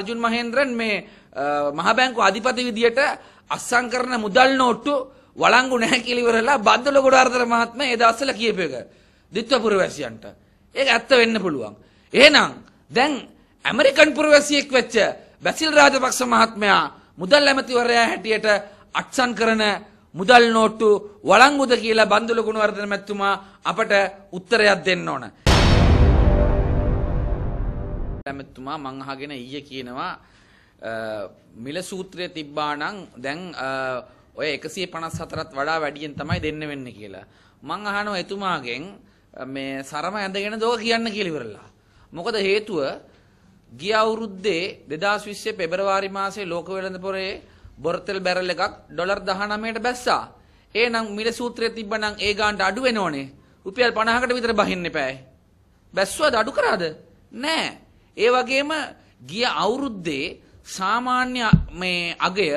අර්ජුන් මහේන්ද්‍රන් මේ මහ බැංකු අධිපති විදියට අස්සම් කරන මුදල් නෝට්ටු වළංගු නැහැ කියලා ඉවරලා බද්දල ගොඩාරතර මහත්මයා ඒ දවස්වල කියපු එක ද්විත්ව පුරවැසියන්ට. ඒක ඇත්ත වෙන්න පුළුවන්. එහෙනම් දැන් ඇමරිකන් පුරවැසියෙක් වෙච්ච බැසිල් රාජපක්ෂ මහත්මයා මුදල් ඇමතිවරයා හැටියට අත්සන් කරන මුදල් නෝට්ටු වළංගුද කියලා බන්දුල ගුණවර්ධන මැතිතුමා අපට උත්තරයක් දෙන්න ඕන. ඇමතුමා මං අහගෙන ඊයේ කියනවා මිල සූත්‍රය තිබ්බා නම් දැන් ඔය 154ත් වඩා වැඩියෙන් තමයි දෙන්න වෙන්නේ කියලා. මං අහනවා එතුමාගෙන් මේ සරම ඇඳගෙන දෝක කියන්න කියලා ඉවරලා. මොකද හේතුව ගිය අවුරුද්දේ 2020 පෙබරවාරි මාසේ ලෝක වෙළඳපොරේ බොරතල් බැරල් එකක් ඩොලර් 19ට බැස්සා. එහෙනම් මිල සූත්‍රය තිබ්බනම් ඒ ගානට අඩු වෙනෝනේ. රුපියල් 50කට විතර බහින්න එපායි. බැස්සුවද අඩු කරාද? නෑ. ඒ වගේම ගිය අවුරුද්දේ සාමාන්‍ය මේ අගය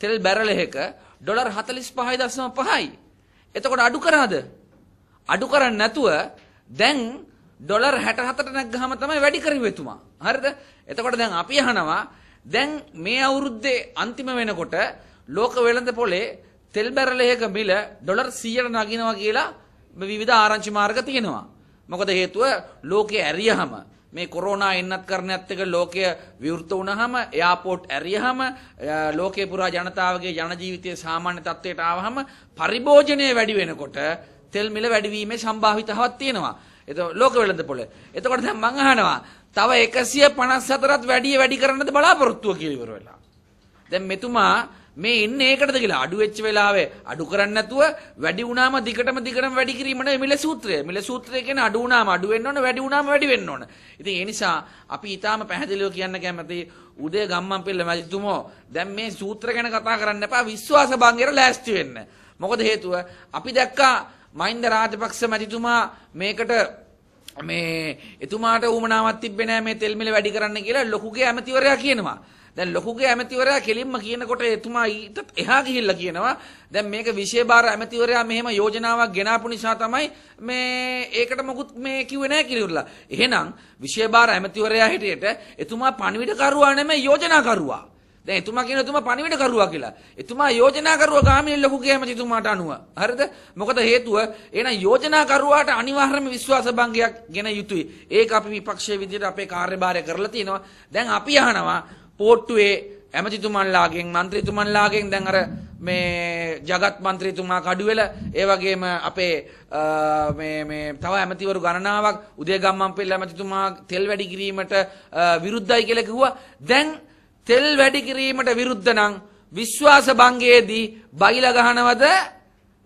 තෙල් බැරල් එකක ඩොලර් 45.5යි. එතකොට අඩු කරාද? අඩු කරන්නේ නැතුව දැන් ඩොලර් 67ට නැග්ගාම තමයි වැඩි කරුවේ එතුමා. හරිද? එතකොට දැන් අපි අහනවා දැන් මේ අවුරුද්දේ අන්තිම වෙනකොට ලෝක වෙළඳ පොලේ තෙල් බැරල් එකක මිල ඩොලර් 100ට නගිනවා කියලා විවිධ ආරංචි මාර්ග තියෙනවා. මොකද හේතුව ලෝකේ ඇරියහම මේ කොරෝනා එන්නත් කරණයත් එක ලෝකය විවෘත වුණාම එයාපෝට් ඇරියහම ලෝකේ පුරා ජනතාවගේ ජන ජීවිතයේ සාමාන්‍ය තත්ත්වයට ආවහම පරිභෝජනය වැඩි වෙනකොට තෙල් මිල වැඩිවීමේ සම්භාවිතාවක් තියෙනවා. එතකොට ලෝක වෙළඳපොළ. එතකොට දැන් මං අහනවා තව 154ත් වැඩි වැඩි කරන්නද බලාපොරොත්තුව කියලා ඉවර වෙලා. දැන් මෙතුමා මේ ඉන්නේ ඒකටද කියලා අඩු වෙච්ච වෙලාවේ අඩු කරන්නේ නැතුව වැඩි වුණාම දිගටම දිගටම වැඩි කිරීම නෙවෙයි මිල සූත්‍රය. මිල සූත්‍රය කියන්නේ අඩු වුණාම අඩු වෙන්න ඕන වැඩි වුණාම වැඩි වෙන්න ඕන. ඉතින් ඒ නිසා අපි ඊටාම පැහැදිලිව කියන්න කැමති උදේ ගම්මන්පිල්ල මැතිතුමෝ දැන් මේ සූත්‍ර ගැන කතා කරන්න එපා විශ්වාස භංගයට ලෑස්ති වෙන්න. මොකද හේතුව අපි දැක්කා මහින්ද රාජපක්ෂ මැතිතුමා මේකට මේ එතුමාට ඌමනාවක් තිබ්බේ නෑ මේ තෙල් මිල වැඩි කරන්න කියලා ලොකුගේ ඇමතිවරයා කියනවා. දැන් ලොකුගේ ඇමතිවරයා කෙලින්ම කියනකොට එතුමා ඊට එහා ගිහිල්ලා කියනවා දැන් මේක විශේෂභාර ඇමතිවරයා මෙහෙම යෝජනාවක් ගෙනාපු නිසා තමයි මේ ඒකට මොකුත් මේ කිව්වේ නැහැ කියලා. එහෙනම් විශේෂභාර ඇමතිවරයා හිටියට එතුමා පණිවිඩකරුවා නෙමෙයි යෝජනාකරුවා. දැන් එතුමා කියන එතුමා පණිවිඩකරුවා කියලා. එතුමා යෝජනාකරුවා ගාමිණී ලොකුගේ ඇමතිතුමාට අනුව. හරිද? මොකද හේතුව එහෙනම් යෝජනාකරුවාට අනිවාර්යම විශ්වාස භංගයක් ගෙන යුතුයි. ඒක අපි විපක්ෂයේ විදිහට අපේ කාර්යභාරය කරලා තිනවා. දැන් අපි අහනවා පෝට්ටුවේ ඇමතිතුමන්ලාගෙන් මන්ත්‍රීතුමන්ලාගෙන් දැන් අර මේ ජගත් මන්ත්‍රීතුමා කඩුවෙල ඒ වගේම අපේ මේ මේ තව ඇමතිවරු ගණනාවක් උදේගම්මන් පෙළ ඇමතිතුමා තෙල් වැඩි කිරීමට විරුද්ධයි කියලා කිව්වා දැන් තෙල් වැඩි කිරීමට විරුද්ධ නම් විශ්වාස භංගයේදී බයිලා ගහනවද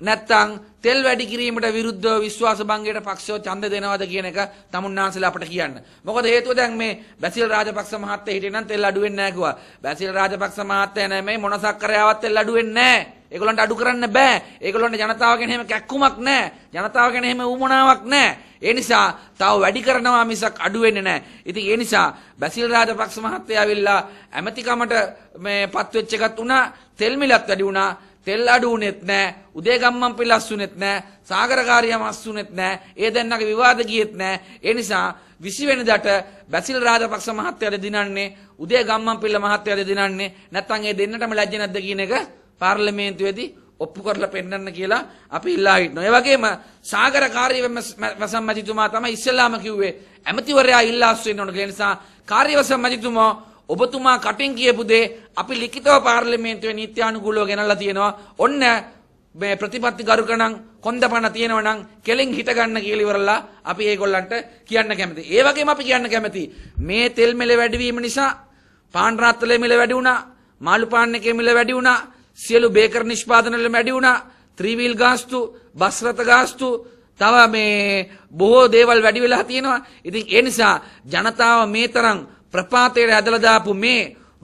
නැත්නම් තෙල් වැඩි කිරීමට විරුද්ධව විශ්වාස භංගයට පක්ෂව ඡන්ද දෙනවද කියන එක තමුන්නාන්සලා අපට කියන්න. මොකද හේතුව දැන් මේ බැසිල් රාජපක්ෂ මහත්තයා හිටියේ නම් තෙල් අඩු වෙන්නේ නැහැ කිව්වා. බැසිල් රාජපක්ෂ මහත්තයා නෙමෙයි මොනසක්කරයාවත් තෙල් අඩු වෙන්නේ නැහැ. ඒගොල්ලන්ට අඩු කරන්න බෑ. ඒගොල්ලන්ට ජනතාව ගැන එහෙම කැක්කුමක් නැහැ. ජනතාව ගැන එහෙම උමනාවක් නැහැ. ඒ නිසා තව වැඩි කරනවා මිසක් අඩු වෙන්නේ නැහැ. ඉතින් ඒ නිසා බැසිල් රාජපක්ෂ මහත්තයා ඇවිල්ලා ඇමතිකමට මේ පත්වෙච්ච එකත් උනා තෙල් මිලත් වැඩි උනා තෙල් අඩු වුණෙත් නැහැ. උදේගම්මන් පිලස්සුනේත් නැහැ. සාගරකාරියම අස්සුනේත් නැහැ. ඒ දෙන්නගේ විවාද ගියෙත් නැහැ. ඒ නිසා 20 වෙනිදාට බැසිල් රාජපක්ෂ මහත්තයාද දිනන්නේ උදේගම්මන් පිල්ල මහත්තයාද දිනන්නේ නැත්නම් ඒ දෙන්නටම ලැජ්ජ නැද්ද කියන එක පාර්ලිමේන්තුවේදී ඔප්පු කරලා පෙන්වන්න කියලා අපි ඉල්ලා හිටනවා. ඒ වගේම සාගර කාර්යවසම් මැතිතුමා තමයි ඉස්සෙල්ලාම කිව්වේ ඇමතිවරයා ඉල්ලා අස්සු වෙන්න ඕන. ඒ නිසා කාර්යවසම් මැතිතුමා ඔබතුමා කටින් කියපු දේ අපි ලිඛිතව පාර්ලිමේන්තුවේ නීත්‍යානුකූලව ගෙනල්ලා තියෙනවා. ඔන්න මේ ප්‍රතිපත්ති ගරුකණන් කොන්දපණ තියෙනවා නම් කෙලින් හිට ගන්න කියලා ඉවරලා අපි ඒගොල්ලන්ට කියන්න කැමතියි. ඒ වගේම අපි කියන්න කැමතියි මේ තෙල් මිල වැඩිවීම නිසා පාන් රාත්තලේ මිල වැඩි වුණා, මාළු පාන් එකේ මිල වැඩි වුණා, සියලු බේකර් නිෂ්පාදන වල වැඩි වුණා, ත්‍රිවිල් ගාස්තු, බස් රථ ගාස්තු, තව මේ බොහෝ දේවල් වැඩි වෙලා තියෙනවා. ඉතින් ඒ නිසා ජනතාව මේ තරම් ප්‍රපාතයට ඇදලා දාපු මේ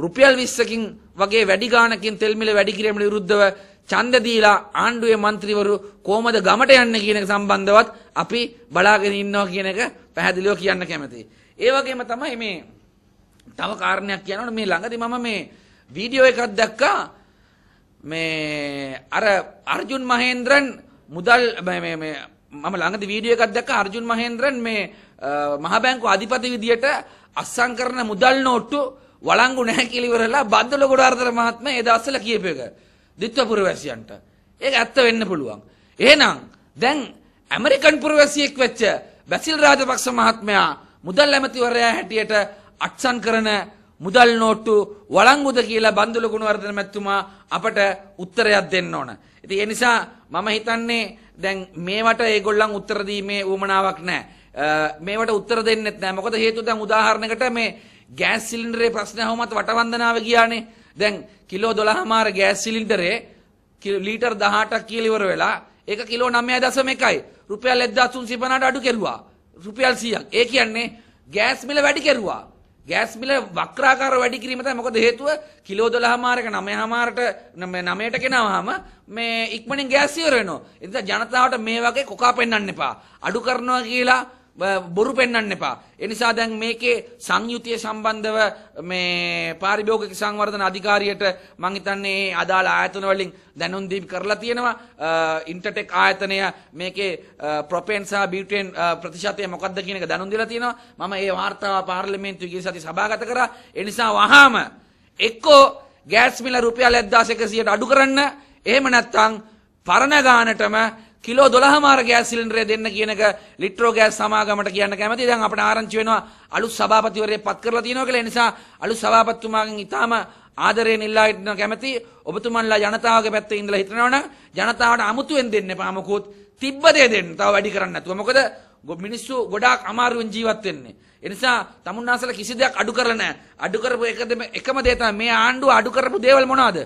රුපියල් 20කින් වගේ වැඩි ගාණකින් තෙල් මිල වැඩි කිරීමට විරුද්ධව ඡන්ද දීලා ආණ්ඩුවේ മന്ത്രിවරු කොහොමද ගමට යන්නේ කියන එක සම්බන්ධවත් අපි බලාගෙන ඉන්නවා කියන එක පැහැදිලිව කියන්න කැමතියි. ඒ වගේම තමයි මේ තව කාරණයක් කියනකොට මේ ළඟදී මම මේ වීඩියෝ එකක් දැක්කා මේ අර අර්ජුන් මහේන්ද්‍රන් මුදල් මේ මේ මම ළඟදී වීඩියෝ එකක් දැක්කා අර්ජුන් මහේන්ද්‍රන් මේ මහ බැංකු අධිපති විදියට අස්සං කරන මුදල් නෝට්ටු වළංගු නැහැ කියලා ඉවරලා බද්දල ගොඩාරතර මහත්මයා ඒ දවස්වල කියපු එක දිත්වපුර වැසියන්ට. ඒක ඇත්ත වෙන්න පුළුවන්. එහෙනම් දැන් ඇමරිකන් පුරවැසියෙක් වෙච්ච බැසිල් රාජපක්ෂ මහත්මයා මුදල් ඇමතිවරයා හැටියට අත්සන් කරන මුදල් නෝට්ටු වළංගුද කියලා බන්දුල ගුණවර්ධන මැතිතුමා අපට උත්තරයක් දෙන්න ඕන. ඉතින් ඒ නිසා මම හිතන්නේ දැන් මේවට ඒගොල්ලන් උත්තර දීමේ උවමනාවක් නැහැ. මේවට උත්තර දෙන්නෙත් නෑ. මොකද හේතුව දැන් උදාහරණයකට මේ ගෑස් සිලින්ඩරේ ප්‍රශ්න අහුවමත් වටවන්දනාව ගියානේ. දැන් කිලෝ 12මාර ගෑස් සිලින්ඩරේ ලීටර් 18ක් කියලා ඉවර වෙලා ඒක කිලෝ 9.1යි. රුපියල් 1850ට අඩු කෙරුවා. රුපියල් 100ක්. ඒ කියන්නේ ගෑස් මිල වැඩි කෙරුවා. ගෑස් මිල වක්‍රාකාර වැඩි කිරීම තමයි මොකද හේතුව කිලෝ 12 මාරක 9 මාරට 9ට කෙනවාම මේ ඉක්මනින් ගෑස් ඉවර වෙනවා. ඒ නිසා ජනතාවට මේ වගේ කොකා පෙන්වන්න එපා. අඩු කරනවා කියලා බොරු පෙන්වන්න එපා. ඒ නිසා දැන් මේකේ සංයුතිය සම්බන්ධව මේ පාරිභෝගික සංවර්ධන අධිකාරියට මම හිතන්නේ අදාළ ආයතන වලින් දැනුම් දීම් කරලා තියෙනවා. ඉන්ටර්ටෙක් ආයතනය මේකේ ප්‍රොපේන් සහ බියුටේන් ප්‍රතිශතය මොකක්ද කියන එක දැනුම් දීලා තියෙනවා. මම ඒ වාර්තාව පාර්ලිමේන්තුවේ ගිය සති සභාගත කරා. ඒ නිසා වහාම එක්කෝ ගෑස් මිල රුපියල් 1100කට අඩු කරන්න. එහෙම නැත්නම් පරණ ගානටම කිලෝ 12 මාර ගෑස් සිලින්ඩරය දෙන්න කියනක ලිට්‍රෝ ගෑස් සමාගමට කියන්න කැමතියි. දැන් අපිට ආරංචි වෙනවා අලුත් සභාපතිවරයෙක් පත් කරලා තියෙනවා කියලා. ඒ නිසා අලුත් සභාපතිතුමාගෙන් ඉතාම ආදරයෙන් ඉල්ලා සිටිනවා කැමති. ඔබතුමන්ලා ජනතාවගේ පැත්තේ ඉඳලා හිටනවනම් ජනතාවට අමුතුවෙන් දෙන්න එපා. මොකොත් තිබ්බ දේ දෙන්න. තව වැඩි කරන්න නැතුව. මොකද මිනිස්සු ගොඩාක් අමාරුවෙන් ජීවත් වෙන්නේ. ඒ නිසා තමුන්නාසල කිසි දෙයක් අඩු කරලා නැහැ. අඩු කරපු එකදම එකම දේ තමයි මේ ආණ්ඩුව අඩු කරපු දේවල් මොනවද?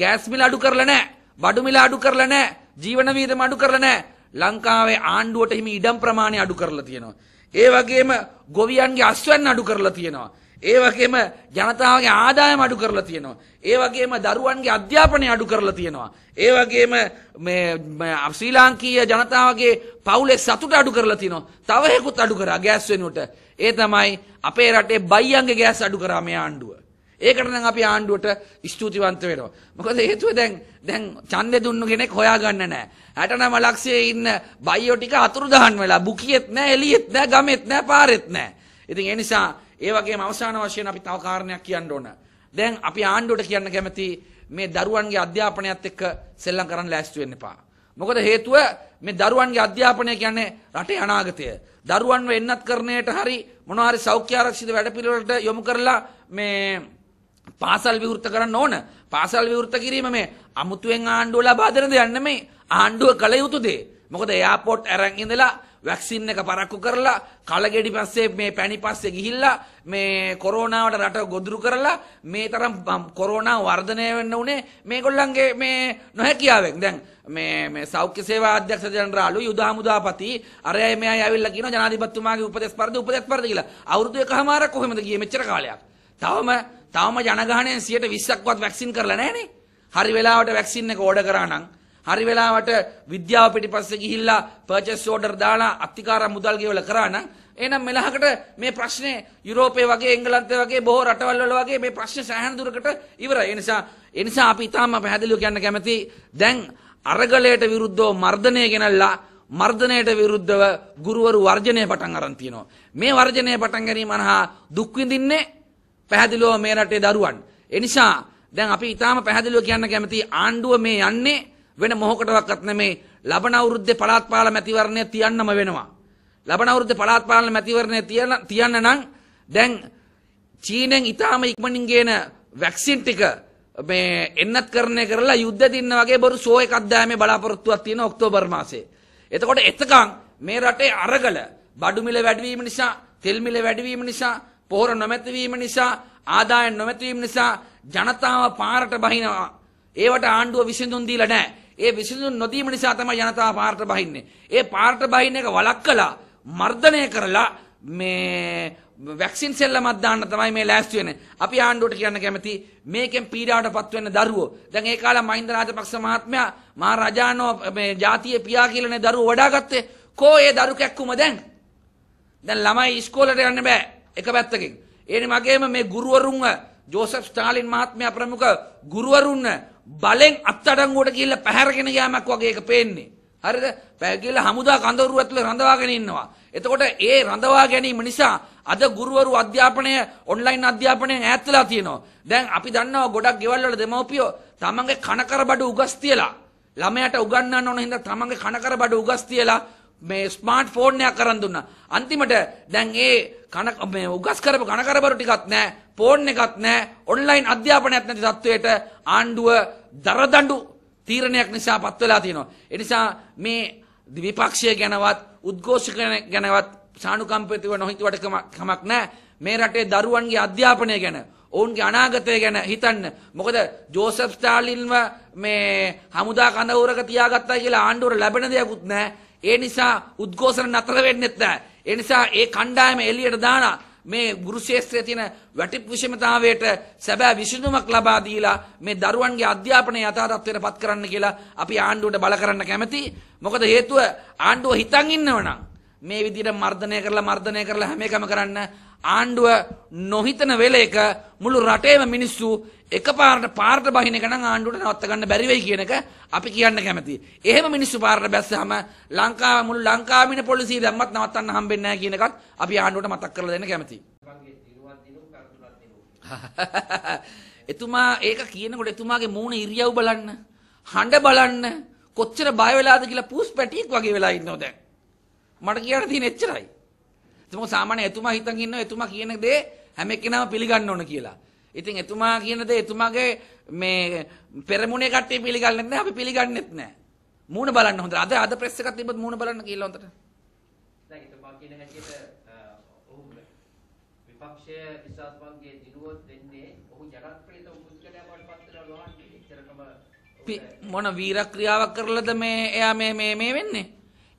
ගෑස් මිල අඩු කරලා නැහැ. බඩු මිල අඩු කරලා නැහැ. ජීවන වියදම අඩු කරලා නැහැ. ලංකාවේ ආණ්ඩුවට හිමි ඉඩම් ප්‍රමාණය අඩු කරලා තියෙනවා. ඒ වගේම ගොවියන්ගේ අස්වැන්න අඩු කරලා තියෙනවා. ඒ වගේම ජනතාවගේ ආදායම අඩු කරලා තියෙනවා. ඒ වගේම දරුවන්ගේ අධ්‍යාපනය අඩු කරලා තියෙනවා. ඒ වගේම මේ ශ්‍රී ලාංකීය ජනතාවගේ පවුලේ සතුට අඩු කරලා තියෙනවා. තව එකකුත් අඩු කරා ගෑස් වෙනුවට. ඒ තමයි අපේ රටේ බයියන්ගේ ගෑස් අඩු කරා මේ ආණ්ඩුව. ඒකට දැන් අපි ආණ්ඩුවට ස්තුතිවන්ත වෙනවා. මොකද හේතුව දැන් දැන් ඡන්දේ දුන්නු කෙනෙක් හොයාගන්න නැහැ. 69 ලක්ෂයේ ඉන්න බයෝ ටික අතුරුදහන් වෙලා බුකියෙත් නැහැ, එළියෙත් නැහැ, ගමෙත් නැහැ, පාරෙත් නැහැ. ඉතින් ඒ නිසා ඒ වගේම අවසාන වශයෙන් අපි තව කාරණයක් කියන්න ඕන. දැන් අපි ආණ්ඩුවට කියන්න කැමති මේ දරුවන්ගේ අධ්‍යාපනයත් එක්ක සෙල්ලම් කරන්න ලෑස්ති වෙන්න එපා. මොකද හේතුව මේ දරුවන්ගේ අධ්‍යාපනය කියන්නේ රටේ අනාගතය. දරුවන්ව එන්නත් කරණයට හරි මොනවා හරි සෞඛ්‍ය ආරක්ෂිත වැඩපිළිවෙලට යොමු කරලා මේ පාසල් විවෘත කරන්න ඕන. පාසල් විවෘත කිරීම මේ අමුතුවෙන් ආණ්ඩුව ලබා දෙන දෙයක් නෙමෙයි. ආණ්ඩුව කළ යුතු දේ. මොකද එයාපෝට් අරන් ඉඳලා වැක්සින් එක පරක්කු කරලා කලගෙඩි පස්සේ මේ පැණි පස්සේ ගිහිල්ලා මේ කොරෝනාවට රට ගොදුරු කරලා මේ තරම් කොරෝනා වර්ධනය වෙන්න උනේ මේගොල්ලන්ගේ මේ නොහැකියාවෙන්. දැන් මේ මේ සෞඛ්‍ය සේවා අධ්‍යක්ෂ ජනරාලු යුදා මුදාපති අර අය මෙයා ඇවිල්ලා කියනවා ජනාධිපතිතුමාගේ උපදේශ පරිදි උපදේශ පරිදි කියලා. අවුරුදු එකමාරක් කොහෙමද ගියේ මෙච්චර කාලයක්. තවම තවම ජනගහණයෙන් 120ක්වත් වැක්සින් කරලා නැහනේ. හරි වෙලාවට වැක්සින් එක ඕඩර් කරා නම් හරි වෙලාවට විද්‍යාව පිටිපස්සේ ගිහිල්ලා පර්චේස් ඕඩර් දාලා අතිකාර මුදල් ගෙවලා කරා නම් එහෙනම් මෙලහකට මේ ප්‍රශ්නේ යුරෝපයේ වගේ එංගලන්තයේ වගේ බොහෝ රටවල් වල වගේ මේ ප්‍රශ්නේ සෑහෙන දුරකට ඉවරයි. ඒ නිසා ඒ නිසා අපි ඊටාම පැහැදිලිව කියන්න කැමති දැන් අරගලයට විරුද්ධව මර්ධනය ගෙනල්ලා මර්ධනයට විරුද්ධව ගුරුවරු වර්ජනය පටන් අරන් තියෙනවා. මේ වර්ජනය පටන් ගැනීම අනහා දුක් විඳින්නේ පැහැදිලිව මේ රටේ දරුවන්. ඒ නිසා දැන් අපි ඊටාම පැහැදිලිව කියන්න කැමති ආණ්ඩුව මේ යන්නේ වෙන මොහොකටවත් නෙමේ ලබන අවුරුද්දේ පළාත් පාලම ඇතිවරණය තියන්නම වෙනවා. ලබන අවුරුද්දේ පළාත් පාලම ඇතිවරණය තියන්න නම් දැන් චීනෙන් ඊටාම ඉක්මනින් ගේන වැක්සින් ටික මේ එන්නත් කරණය කරලා යුද්ධ දින්න වගේ බොරු ෂෝ එකක් දාමේ බලාපොරොත්තුවක් තියෙන ඔක්තෝබර් මාසේ. එතකොට එතකන් මේ රටේ අරගල බඩු මිල වැඩිවීම නිසා, තෙල් මිල වැඩිවීම නිසා, පොහොර නොමැතිවීම නිසා ආදායම් නොමැතිවීම නිසා ජනතාව පාරට බහිනවා. ඒවට ආණ්ඩුව විසඳුම් දීලා නැහැ. ඒ විසඳුම් නොදීම නිසා තමයි ජනතාව පාරට බහින්නේ. ඒ පාරට බහින්න එක වළක්වලා මර්ධනය කරලා මේ වැක්සින් සෙල්ලමක් දාන්න තමයි මේ ලෑස්ති වෙන්නේ. අපි ආණ්ඩුවට කියන්න කැමති මේකෙන් පීඩාවටපත් වෙන්න දරුවෝ. දැන් ඒ කාලේ මහින්ද රාජපක්ෂ මහත්මයා මහා රජාණෝ මේ ජාතියේ පියා කියලානේ දරුවෝ වඩාගත්තේ. කෝ ඒ දරු කැක්කුම දැන්? දැන් ළමයි ඉස්කෝලේට යන්න බෑ. එක පැත්තකින්. ඒනි මගේම මේ ගුරුවරුන්ව ජෝසප් ස්ටාලින් මහත්මයා ප්‍රමුඛ ගුරුවරුන්ව බලෙන් අත්අඩංගුවට ගිහිල්ලා පැහැරගෙන යෑමක් වගේ එක පේන්නේ. හරිද? පැගිල්ල හමුදා කඳවුරු ඇතුලේ රඳවාගෙන ඉන්නවා. එතකොට ඒ රඳවා ගැනීම නිසා අද ගුරුවරු අධ්‍යාපනය ඔන්ලයින් අධ්‍යාපනයෙන් ඈත් වෙලා තියෙනවා. දැන් අපි දන්නවා ගොඩක් ගෙවල් වල දෙමව්පියෝ තමන්ගේ කනකර බඩු උගස් තියලා ළමයට උගන්වන්න ඕන හින්දා තමන්ගේ කනකර බඩු උගස් තියලා මේ ස්මාර්ට් ෆෝන් එකක් අරන් දුන්නා. අන්තිමට දැන් ඒ කන මේ උගස් කරපු කනකරබරු ටිකක් නැහැ, ෆෝන් එකක් නැහැ, ඔන්ලයින් අධ්‍යාපනයක් නැති තත්වයට ආණ්ඩුව දරදඬු තීරණයක් නිසා පත් වෙලා තියෙනවා. ඒ නිසා මේ විපක්ෂය ගැනවත් උද්ඝෝෂක ගැනවත් සානුකම්පිතව නොහිතුවට කමක් නැහැ. මේ රටේ දරුවන්ගේ අධ්‍යාපනය ගැන ඔවුන්ගේ අනාගතය ගැන හිතන්න. මොකද ජෝසප් ස්ටාලින්ව මේ හමුදා කඳවුරක තියාගත්තා කියලා ආණ්ඩුවර ලැබෙන දෙයක්වත් නැහැ. ඒ නිසා උද්ඝෝෂණ නතර වෙන්නෙත් නැහැ. ඒ නිසා ඒ කණ්ඩායම එළියට දාලා මේ ගුරු ශාස්ත්‍රයේ තියෙන වැටි විෂමතාවයට සැබෑ විසඳුමක් ලබා දීලා මේ දරුවන්ගේ අධ්‍යාපනය යථාර්ථයට පත් කරන්න කියලා අපි ආණ්ඩුවට බල කරන්න කැමති. මොකද හේතුව ආණ්ඩුව හිතන් ඉන්නවනම් මේ විදිහට මර්ධනය කරලා මර්ධනය කරලා හැම එකම කරන්න ආණ්ඩුව නොහිතන වෙලේක මුළු රටේම මිනිස්සු එකපාරට පාරට බහින එක නම් ආණ්ඩුවට නවත්ත ගන්න බැරි වෙයි කියන එක අපි කියන්න කැමතියි. එහෙම මිනිස්සු පාරට බැස්සහම ලංකාව මුළු ලංකාවින පොලිසිය දැම්මත් නවත්තන්න හම්බෙන්නේ නැහැ කියන එකත් අපි ආණ්ඩුවට මතක් කරලා දෙන්න කැමතියි. එතුමා ඒක කියනකොට එතුමාගේ මූණ ඉරියව් බලන්න, හඬ බලන්න, කොච්චර බය වෙලාද කියලා පූස් පැටියෙක් වගේ වෙලා ඉන්නවා දැන්. මට කියන්න තියෙන එච්චරයි. එතකොට සාමාන්‍ය එතුමා හිතන් ඉන්නවා එතුමා කියන දේ හැම එක්කෙනාම පිළිගන්න ඕන කියලා. ඉතින් එතුමා කියන දේ එතුමාගේ මේ පෙරමුණේ කට්ටිය පිළිගන්නේ නැහැ අපි පිළිගන්නෙත් නැහැ. මූණ බලන්න හොඳට. අද අද ප්‍රෙස් එකක් තිබ්බත් මූණ බලන්න කියලා හොඳට. දැන් එතුමා කියන හැටියට ඔහු විපක්ෂයේ විශ්වාසවන්ගේ දිනුවොත් වෙන්නේ ඔහු ජනප්‍රියත උපුද්ගලයාට පත් වෙනවා ලොහන්ටි. එච්චරකම මොන වීරක්‍රියාවක් කරලද මේ එයා මේ මේ මේ වෙන්නේ?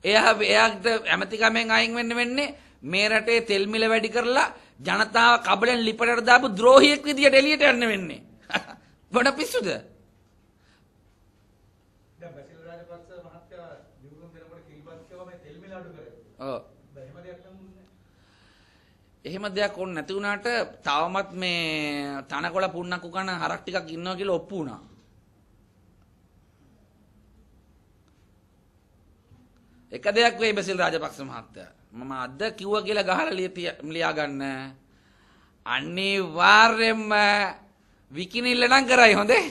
එයා එයාට ඇමතිකමෙන් අයින් වෙන්න වෙන්නේ මේ රටේ තෙල් මිල වැඩි කරලා ජනතාව කබලෙන් ලිපටට දාපු ද්‍රෝහියෙක් විදියට එළියට යන්න වෙන්නේ. වඩ පිස්සුද? දැන් බැසිල් රාජපක්ෂ මහත්තයා දියුණු වෙනකොට කිල්පක්ෂව මේ තෙල් මිලාඩු කරේ. ඔව්. එහෙම දෙයක් ඕනේ නැති වුණාට තවමත් මේ තනකොළ පුන්නක්කු කන හරක් ටිකක් ඉන්නවා කියලා ඔප්පු වුණා. එක දෙයක් වෙයි බැසිල් රාජපක්ෂ මහත්තයා. මම අද කිව්වා කියලා ගහලා ලියා ගන්න. අනිවාර්යෙන්ම විකිනිල්ල නම් කරයි හොඳේ.